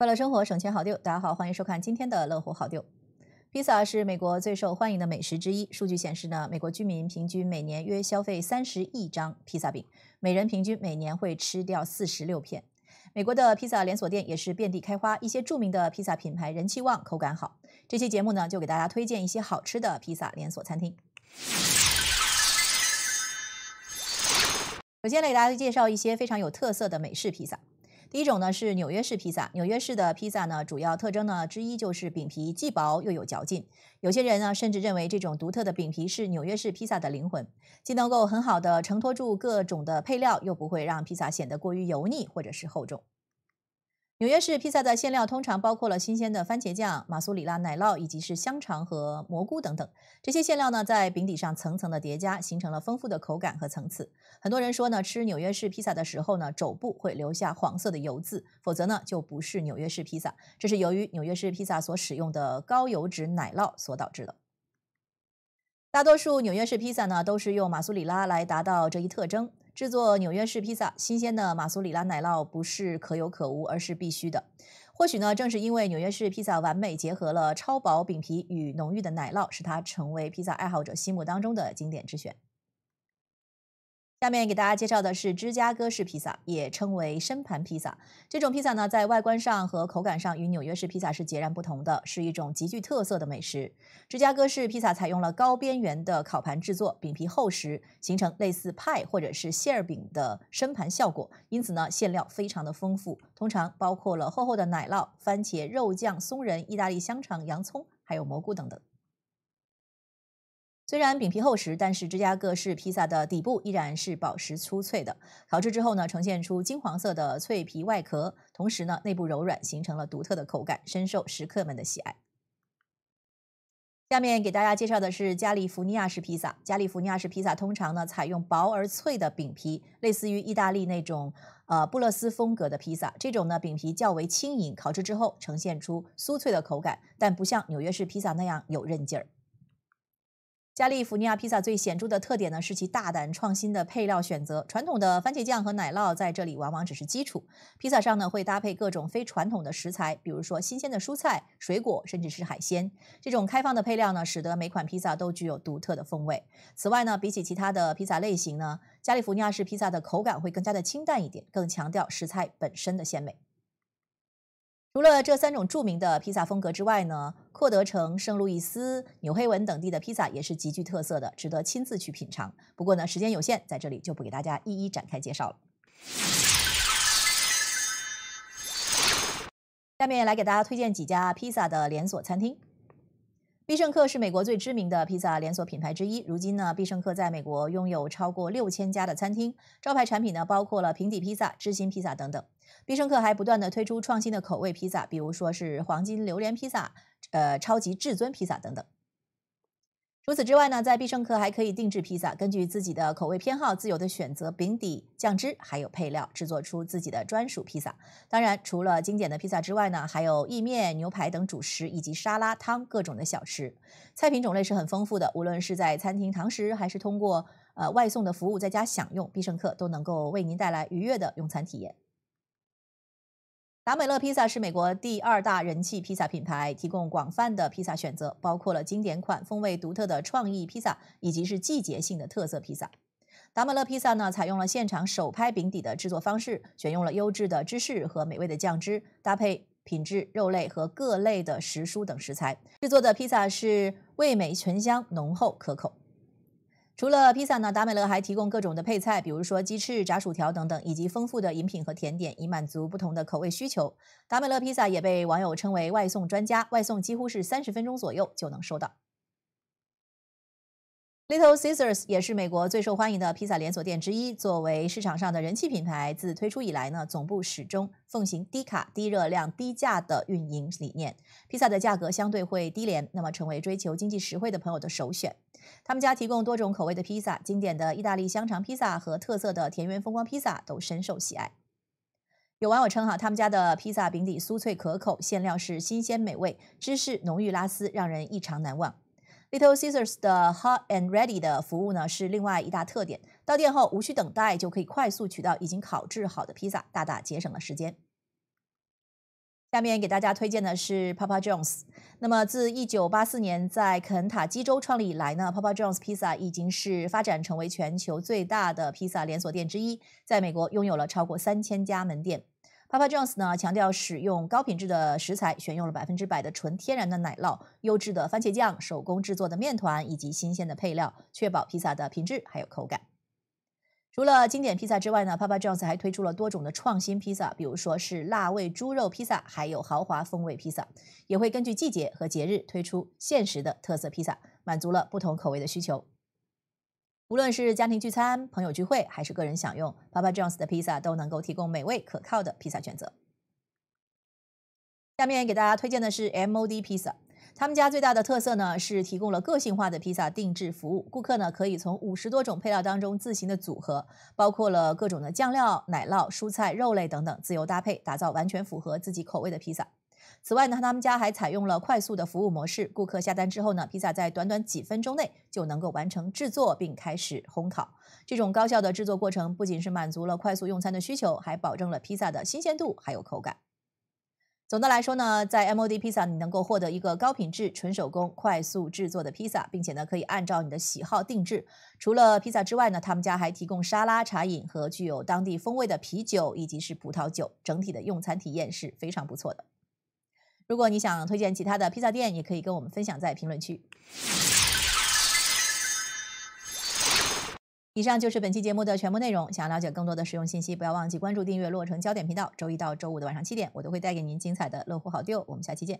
快乐生活，省钱好丢。大家好，欢迎收看今天的《乐活好丢》。披萨是美国最受欢迎的美食之一。数据显示呢，美国居民平均每年约消费三十亿张披萨饼，每人平均每年会吃掉四十六片。美国的披萨连锁店也是遍地开花，一些著名的披萨品牌人气旺，口感好。这期节目呢，就给大家推荐一些好吃的披萨连锁餐厅。首先来给大家介绍一些非常有特色的美式披萨。第一种呢是纽约式披萨，纽约式的披萨呢主要特征呢之一就是饼皮既薄又有嚼劲。有些人呢甚至认为这种独特的饼皮是纽约式披萨的灵魂，既能够很好的承托住各种的配料，又不会让披萨显得过于油腻或者是厚重。纽约式披萨的馅料通常包括了新鲜的番茄酱、马苏里拉奶酪以及是香肠和蘑菇等等。这些馅料呢，在饼底上层层的叠加，形成了丰富的口感和层次。很多人说呢，吃纽约式披萨的时候呢，肘部会留下黄色的油渍，否则呢，就不是纽约式披萨。这是由于纽约式披萨所使用的高油脂奶酪所导致的。大多数纽约式披萨呢，都是用马苏里拉来达到这一特征。制作纽约式披萨，新鲜的马苏里拉奶酪不是可有可无，而是必须的。或许呢，正是因为纽约式披萨完美结合了超薄饼皮与浓郁的奶酪，使它成为披萨爱好者心目当中的经典之选。下面给大家介绍的是芝加哥式披萨，也称为深盘披萨。这种披萨呢，在外观上和口感上与纽约式披萨是截然不同的，是一种极具特色的美食。芝加哥式披萨采用了高边缘的烤盘制作，饼皮厚实，形成类似派或者是馅饼的深盘效果。因此呢，馅料非常的丰富，通常包括了厚厚的奶酪、番茄、肉酱、松仁、意大利香肠、洋葱，还有蘑菇等等。虽然饼皮厚实，但是芝加哥式披萨的底部依然是薄实粗脆的。烤制之后呢，呈现出金黄色的脆皮外壳，同时呢，内部柔软，形成了独特的口感，深受食客们的喜爱。下面给大家介绍的是加利福尼亚式披萨。加利福尼亚式披萨通常呢，采用薄而脆的饼皮，类似于意大利那种呃布勒斯风格的披萨。这种呢，饼皮较为轻盈，烤制之后呈现出酥脆的口感，但不像纽约式披萨那样有韧劲儿。加利福尼亚披萨最显著的特点呢，是其大胆创新的配料选择。传统的番茄酱和奶酪在这里往往只是基础，披萨上呢会搭配各种非传统的食材，比如说新鲜的蔬菜、水果，甚至是海鲜。这种开放的配料呢，使得每款披萨都具有独特的风味。此外呢，比起其他的披萨类型呢，加利福尼亚式披萨的口感会更加的清淡一点，更强调食材本身的鲜美。除了这三种著名的披萨风格之外呢，阔德城、圣路易斯、纽黑文等地的披萨也是极具特色的，值得亲自去品尝。不过呢，时间有限，在这里就不给大家一一展开介绍了。下面来给大家推荐几家披萨的连锁餐厅。必胜客是美国最知名的披萨连锁品牌之一。如今呢，必胜客在美国拥有超过六千家的餐厅，招牌产品呢包括了平底披萨、芝心披萨等等。必胜客还不断的推出创新的口味披萨，比如说是黄金榴莲披萨、呃超级至尊披萨等等。除此之外呢，在必胜客还可以定制披萨，根据自己的口味偏好，自由的选择饼底、酱汁，还有配料，制作出自己的专属披萨。当然，除了经典的披萨之外呢，还有意面、牛排等主食，以及沙拉、汤各种的小吃。菜品种类是很丰富的，无论是在餐厅堂食，还是通过呃外送的服务，在家享用，必胜客都能够为您带来愉悦的用餐体验。达美乐披萨是美国第二大人气披萨品牌，提供广泛的披萨选择，包括了经典款、风味独特的创意披萨，以及是季节性的特色披萨。达美乐披萨呢，采用了现场手拍饼底的制作方式，选用了优质的芝士和美味的酱汁，搭配品质肉类和各类的时蔬等食材，制作的披萨是味美醇香、浓厚可口。除了披萨呢，达美乐还提供各种的配菜，比如说鸡翅、炸薯条等等，以及丰富的饮品和甜点，以满足不同的口味需求。达美乐披萨也被网友称为外送专家，外送几乎是三十分钟左右就能收到。Little c i s s o r s 也是美国最受欢迎的披萨连锁店之一。作为市场上的人气品牌，自推出以来呢，总部始终奉行低卡、低热量、低价的运营理念，披萨的价格相对会低廉，那么成为追求经济实惠的朋友的首选。他们家提供多种口味的披萨，经典的意大利香肠披萨和特色的田园风光披萨都深受喜爱。有网友称哈，他们家的披萨饼底酥脆可口，馅料是新鲜美味，芝士浓郁拉丝，让人异常难忘。Little Caesars 的 Hot and Ready 的服务呢，是另外一大特点。到店后无需等待，就可以快速取到已经烤制好的披萨，大大节省了时间。下面给大家推荐的是 Papa John's。那么，自一九八四年在肯塔基州创立以来呢，Papa John's Pizza 已经是发展成为全球最大的披萨连锁店之一，在美国拥有了超过三千家门店。Papa John's 呢，强调使用高品质的食材，选用了百分之百的纯天然的奶酪、优质的番茄酱、手工制作的面团以及新鲜的配料，确保披萨的品质还有口感。除了经典披萨之外呢，Papa John's 还推出了多种的创新披萨，比如说是辣味猪肉披萨，还有豪华风味披萨，也会根据季节和节日推出限时的特色披萨，满足了不同口味的需求。无论是家庭聚餐、朋友聚会，还是个人享用，Papa John's 的披萨都能够提供美味可靠的披萨选择。下面给大家推荐的是 Mod Pizza，他们家最大的特色呢是提供了个性化的披萨定制服务，顾客呢可以从五十多种配料当中自行的组合，包括了各种的酱料、奶酪、蔬菜、肉类等等，自由搭配，打造完全符合自己口味的披萨。此外呢，他们家还采用了快速的服务模式。顾客下单之后呢，披萨在短短几分钟内就能够完成制作并开始烘烤。这种高效的制作过程，不仅是满足了快速用餐的需求，还保证了披萨的新鲜度还有口感。总的来说呢，在 M O D 披萨，你能够获得一个高品质、纯手工、快速制作的披萨，并且呢，可以按照你的喜好定制。除了披萨之外呢，他们家还提供沙拉、茶饮和具有当地风味的啤酒以及是葡萄酒。整体的用餐体验是非常不错的。如果你想推荐其他的披萨店，也可以跟我们分享在评论区。以上就是本期节目的全部内容。想要了解更多的实用信息，不要忘记关注订阅《洛城焦点》频道。周一到周五的晚上七点，我都会带给您精彩的《乐乎好丢》。我们下期见。